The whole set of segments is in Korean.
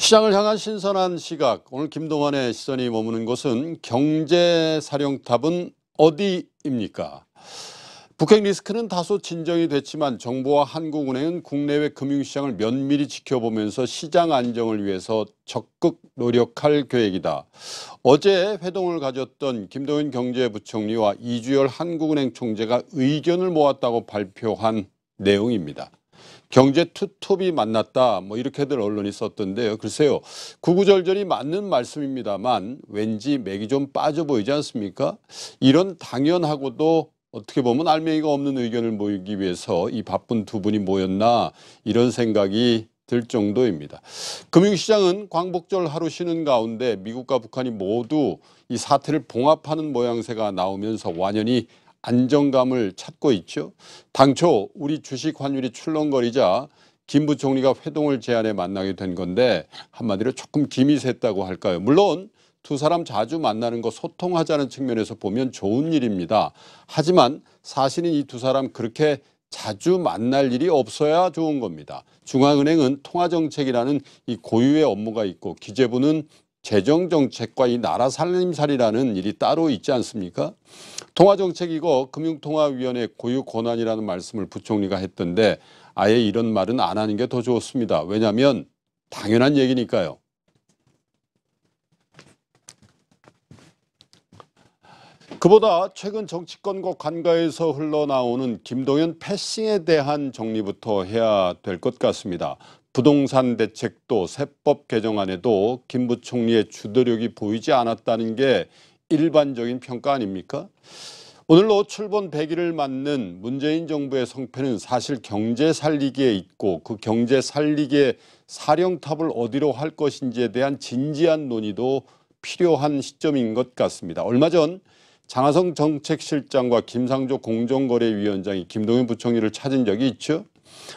시장을 향한 신선한 시각 오늘 김동환의 시선이 머무는 곳은 경제사령탑은 어디입니까 북핵 리스크는 다소 진정이 됐지만 정부와 한국은행은 국내외 금융시장을 면밀히 지켜보면서 시장 안정을 위해서 적극 노력할 계획이다. 어제 회동을 가졌던 김동연 경제부총리와 이주열 한국은행 총재가 의견을 모았다고 발표한 내용입니다. 경제 투톱이 만났다 뭐 이렇게들 언론이 썼던데요. 글쎄요 구구절절이 맞는 말씀입니다만 왠지 맥이 좀 빠져 보이지 않습니까? 이런 당연하고도 어떻게 보면 알맹이가 없는 의견을 모이기 위해서 이 바쁜 두 분이 모였나 이런 생각이 들 정도입니다. 금융시장은 광복절 하루 쉬는 가운데 미국과 북한이 모두 이 사태를 봉합하는 모양새가 나오면서 완연히 안정감을 찾고 있죠. 당초 우리 주식 환율이 출렁거리자 김 부총리가 회동을 제안해 만나게 된 건데 한마디로 조금 김이 샜다고 할까요. 물론 두 사람 자주 만나는 거 소통하자는 측면에서 보면 좋은 일입니다. 하지만 사실은 이 두 사람 그렇게 자주 만날 일이 없어야 좋은 겁니다. 중앙은행은 통화정책이라는 이 고유의 업무가 있고 기재부는 재정정책과 이 나라 살림살이라는 일이 따로 있지 않습니까? 통화정책이고 금융통화위원회 고유 권한이라는 말씀을 부총리가 했던데 아예 이런 말은 안 하는 게 더 좋습니다. 왜냐하면 당연한 얘기니까요. 그보다 최근 정치권과 관가에서 흘러나오는 김동연 패싱에 대한 정리부터 해야 될 것 같습니다. 부동산 대책도 세법 개정안에도 김 부총리의 주도력이 보이지 않았다는 게 일반적인 평가 아닙니까? 오늘로 출범 100일을 맞는 문재인 정부의 성패는 사실 경제 살리기에 있고 그 경제 살리기에 사령탑을 어디로 할 것인지에 대한 진지한 논의도 필요한 시점인 것 같습니다. 얼마 전 장하성 정책실장과 김상조 공정거래위원장이 김동연 부총리를 찾은 적이 있죠.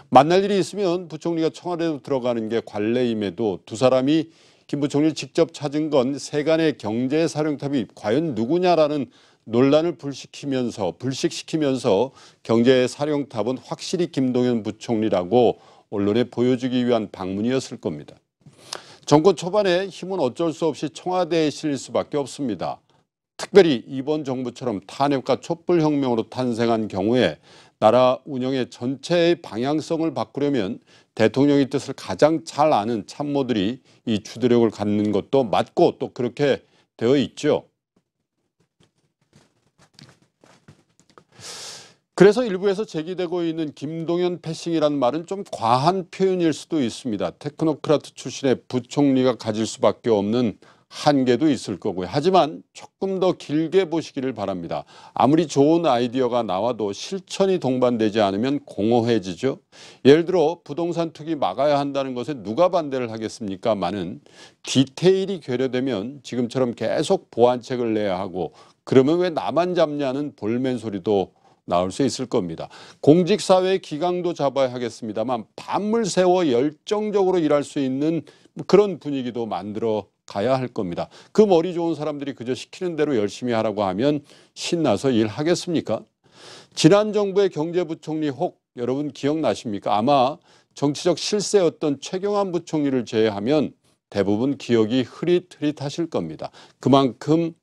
만날 일이 있으면 부총리가 청와대로 들어가는 게 관례임에도 두 사람이 김 부총리를 직접 찾은 건 세간의 경제 사령탑이 과연 누구냐라는 논란을 불식시키면서 불식시키면서 경제 사령탑은 확실히 김동연 부총리라고 언론에 보여주기 위한 방문이었을 겁니다. 정권 초반에 힘은 어쩔 수 없이 청와대에 실릴 수밖에 없습니다. 특별히 이번 정부처럼 탄핵과 촛불혁명으로 탄생한 경우에 나라 운영의 전체의 방향성을 바꾸려면 대통령의 뜻을 가장 잘 아는 참모들이 이 추대력을 갖는 것도 맞고 또 그렇게 되어 있죠. 그래서 일부에서 제기되고 있는 김동연 패싱이란 말은 좀 과한 표현일 수도 있습니다. 테크노크라트 출신의 부총리가 가질 수밖에 없는 한계도 있을 거고요. 하지만 조금 더 길게 보시기를 바랍니다. 아무리 좋은 아이디어가 나와도 실천이 동반되지 않으면 공허해지죠. 예를 들어 부동산 투기 막아야 한다는 것에 누가 반대를 하겠습니까? 많은 디테일이 괴려되면 지금처럼 계속 보완책을 내야 하고 그러면 왜 나만 잡냐는 볼멘 소리도 나올 수 있을 겁니다. 공직사회의 기강도 잡아야 하겠습니다만 밤을 새워 열정적으로 일할 수 있는 그런 분위기도 만들어 가야 할 겁니다. 그 머리 좋은 사람들이 그저 시키는 대로 열심히 하라고 하면 신나서 일하겠습니까? 지난 정부의 경제부총리 혹 여러분 기억나십니까? 아마 정치적 실세였던 최경환 부총리를 제외하면 대부분 기억이 흐릿흐릿하실 겁니다. 그만큼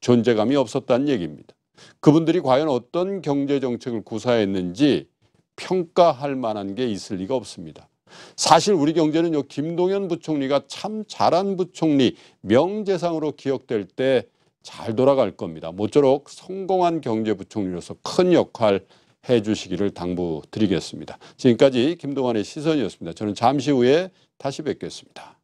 존재감이 없었다는 얘기입니다. 그분들이 과연 어떤 경제정책을 구사했는지 평가할 만한 게 있을 리가 없습니다. 사실 우리 경제는 요 김동연 부총리가 참 잘한 부총리 명재상으로 기억될 때 잘 돌아갈 겁니다. 모쪼록 성공한 경제부총리로서 큰 역할 해주시기를 당부드리겠습니다. 지금까지 김동환의 시선이었습니다. 저는 잠시 후에 다시 뵙겠습니다.